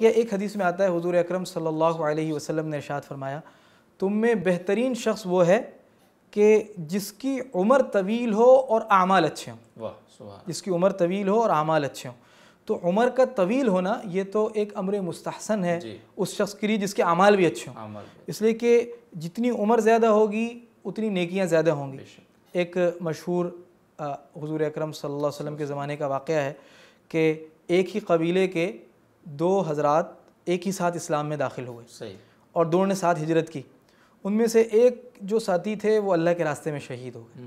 یہ ایک حدیث میں آتا ہے حضور اکرم صلی اللہ علیہ وسلم نے ارشاد فرمایا تم میں بہترین شخص وہ ہے کہ جس کی عمر طویل ہو اور اعمال اچھے ہوں جس کی عمر طویل ہو اور اعمال اچھے ہوں تو عمر کا طویل ہونا یہ تو ایک عمر مستحسن ہے جی۔ اس شخص کے لیے جس کے اعمال بھی اچھے ہوں اس لیے کہ جتنی عمر زیادہ ہوگی اتنی نیکیاں زیادہ ہوں گی ایک مشہور حضور اکرم صلی اللہ علیہ وسلم کے زمانے کا واقعہ ہے کہ ایک ہی قبیلے کے دو حضرات ایک ہی ساتھ اسلام میں داخل ہوئے صحیح اور دونوں نے ساتھ ہجرت کی ان میں سے ایک جو ساتھی تھے وہ اللہ کے راستے میں شہید ہو گئے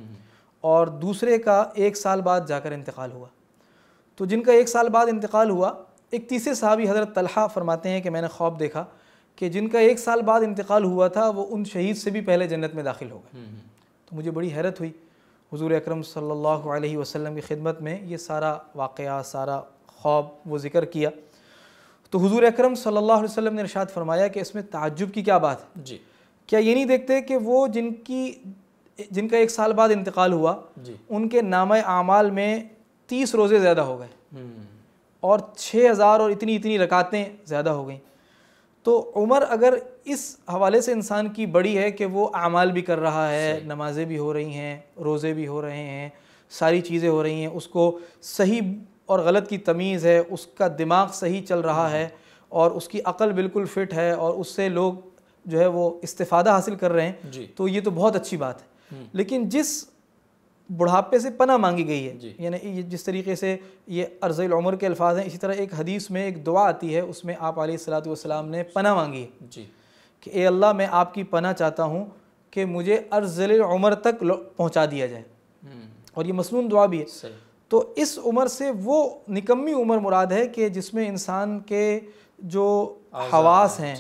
اور دوسرے کا ایک سال بعد جا کر انتقال ہوا تو جن کا ایک سال بعد انتقال ہوا ایک تیسرے صحابی حضرت طلحہ فرماتے ہیں کہ میں نے خواب دیکھا کہ جن کا ایک سال بعد انتقال ہوا تھا وہ ان شہید سے بھی پہلے جنت میں داخل ہو گئے تو مجھے بڑی حیرت ہوئی حضور اکرم صلی اللہ علیہ وسلم کی خدمت میں یہ سارا واقعہ سارا خواب وہ ذکر کیا تو حضور اکرم صلی اللہ علیہ وسلم نے ارشاد فرمایا کہ اس میں تعجب کی کیا بات ہے جی کیا یہ نہیں دیکھتے کہ وہ جن کی جن کا ایک سال بعد انتقال ہوا جی۔ ان کے نامہ اعمال میں تیس روزے زیادہ ہو گئے اور چھ ہزار اور اتنی اتنی رکاتیں زیادہ ہو گئیں تو عمر اگر اس حوالے سے انسان کی بڑی ہے کہ وہ اعمال بھی کر رہا ہے نمازیں بھی ہو رہی ہیں روزے بھی ہو رہے ہیں ساری چیزیں ہو رہی ہیں اس کو صحیح اور غلط کی تمیز ہے اس کا دماغ صحیح چل رہا ہے اور اس کی عقل بالکل فٹ ہے اور اس سے لوگ جو ہے وہ استفادہ حاصل کر رہے ہیں جی۔ تو یہ تو بہت اچھی بات ہے لیکن جس بڑھاپے سے پناہ مانگی گئی ہے جی۔ یعنی جس طریقے سے یہ عرض العمر کے الفاظ ہیں اسی طرح ایک حدیث میں ایک دعا آتی ہے اس میں آپ علیہ السلاۃ والسلام نے پناہ مانگی ہے جی کہ اے اللہ میں آپ کی پناہ چاہتا ہوں کہ مجھے عرض العمر تک پہنچا دیا جائے اور یہ مصنون دعا بھی ہے تو اس عمر سے وہ نکمی عمر مراد ہے کہ جس میں انسان کے جو حواس ہیں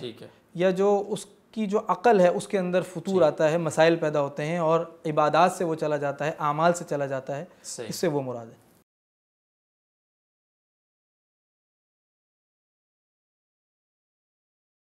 یا جو اس کی جو عقل ہے اس کے اندر فطور جی۔ آتا ہے مسائل پیدا ہوتے ہیں اور عبادات سے وہ چلا جاتا ہے اعمال سے چلا جاتا ہے اس سے وہ مراد ہے